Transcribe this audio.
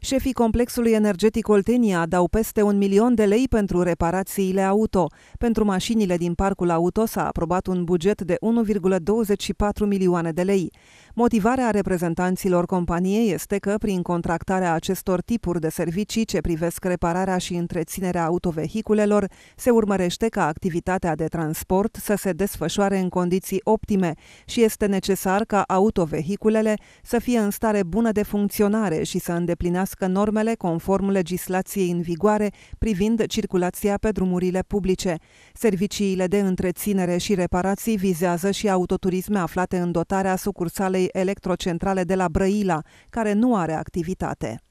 Șefii complexului energetic Oltenia dau peste un milion de lei pentru reparațiile auto. Pentru mașinile din parcul auto s-a aprobat un buget de 1,24 milioane de lei. Motivarea reprezentanților companiei este că, prin contractarea acestor tipuri de servicii ce privesc repararea și întreținerea autovehiculelor, se urmărește ca activitatea de transport să se desfășoare în condiții optime și este necesar ca autovehiculele să fie în stare bună de funcționare și să îndeplinească normele conform legislației în vigoare privind circulația pe drumurile publice. Serviciile de întreținere și reparații vizează și autoturisme aflate în dotarea sucursalei electrocentrale de la Brăila, care nu are activitate.